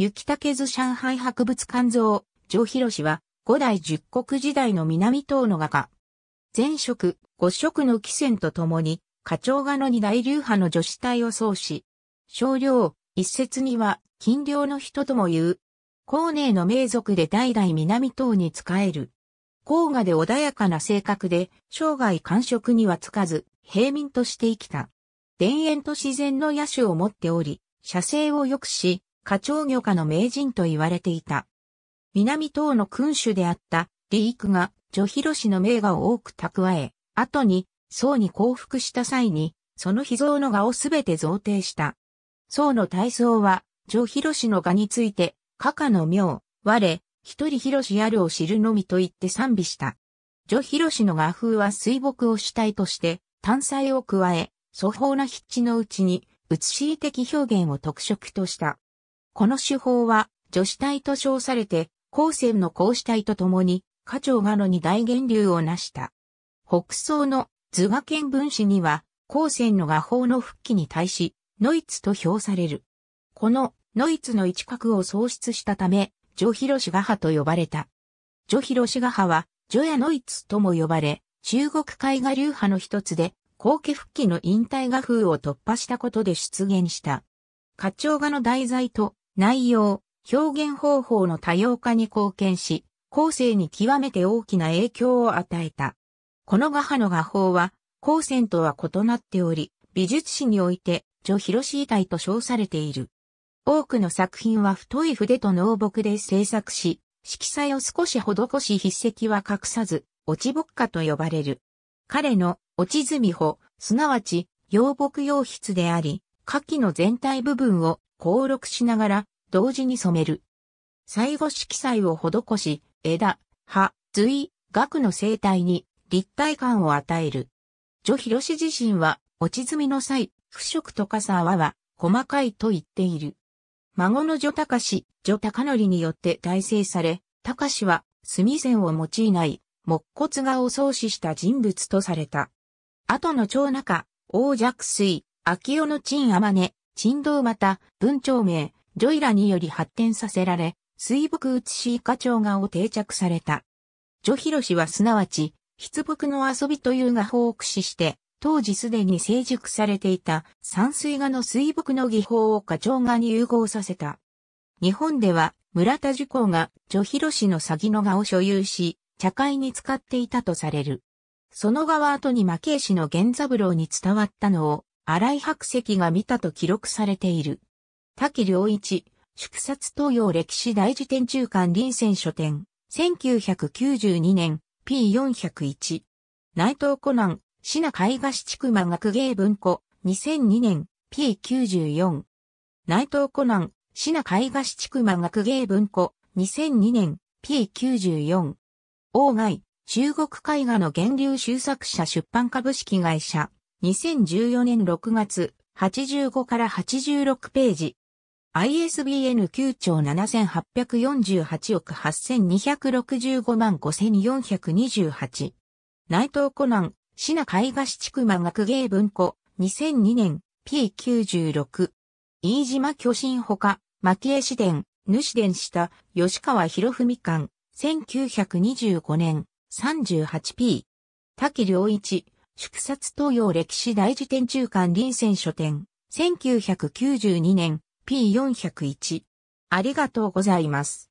雪竹図上海博物館像、上広氏は、五代十国時代の南東の画家。前職、五色の貴船と共に、課長画の二大流派の女子体を創始。少量、一説には、金領の人とも言う。孔寧の名族で代々南東に仕える。黄河で穏やかな性格で、生涯官職にはつかず、平民として生きた。田園と自然の野種を持っており、写生を良くし、花鳥魚家の名人と言われていた。南党の君主であった李育が女広氏の名画を多く蓄え、後に宋に降伏した際に、その秘蔵の画をすべて贈呈した。宋の大僧は、女広氏の画について、加賀の名、我、一人広氏あるを知るのみと言って賛美した。女広氏の画風は水墨を主体として、単彩を加え、粗放な筆致のうちに、写しい的表現を特色とした。この手法は、女子体と称されて、高専の高子体と共に、花鳥画の二大源流を成した。北宋の図画見分子には、高専の画法の復帰に対し、ノイツと評される。このノイツの一角を創出したため、ジョヒロシガハと呼ばれた。ジョヒロシガハは、ジョヤノイツとも呼ばれ、中国絵画流派の一つで、後家復帰の引退画風を突破したことで出現した。花鳥画の題材と内容、表現方法の多様化に貢献し、後世に極めて大きな影響を与えた。この画派の画法は、後世とは異なっており、美術史において、女広し遺体と称されている。多くの作品は太い筆と濃墨で制作し、色彩を少し施し筆跡は隠さず、落ち墨家と呼ばれる。彼の落ち墨法、すなわち、洋墨洋筆であり、下記の全体部分を登録しながら、同時に染める。最後色彩を施し、枝、葉、髄、額の生態に立体感を与える。女広氏自身は、落ち墨の際、腐食とかさ泡は、細かいと言っている。孫の女高氏、女高則によって大成され、高氏は、墨線を用いない、木骨画を創始した人物とされた。後の長中、王若水、秋代の陳天、珍道また、文長名、ジョイラにより発展させられ、水木写しイカ鳥画を定着された。ジョヒロシはすなわち、筆木の遊びという画法を駆使して、当時すでに成熟されていた山水画の水木の技法を花鳥画に融合させた。日本では村田樹光がジョヒロシの詐欺の画を所有し、茶会に使っていたとされる。その画は後に魔系絵師の源三郎に伝わったのを荒井白石が見たと記録されている。滝良一、祝殺東洋歴史大辞典中間臨戦書店、1992年、P401。内藤コナン、シナ絵画市地区間学芸文庫、2002年、P94。内藤コナン、シナ絵画市地区間学芸文庫、2002年、P94。王外、中国絵画の源流修作者出版株式会社。2014年6月、85から86ページ。ISBN 9兆7848億8265万5428。内藤コナン、品海絵画市区間学芸文庫、2002年、P96。飯島巨神ほか、牧江市伝、主伝した、吉川博文館、1925年、38P。滝良一、祝冊東洋歴史大辞典中間臨戦書店、1992年 P401。ありがとうございます。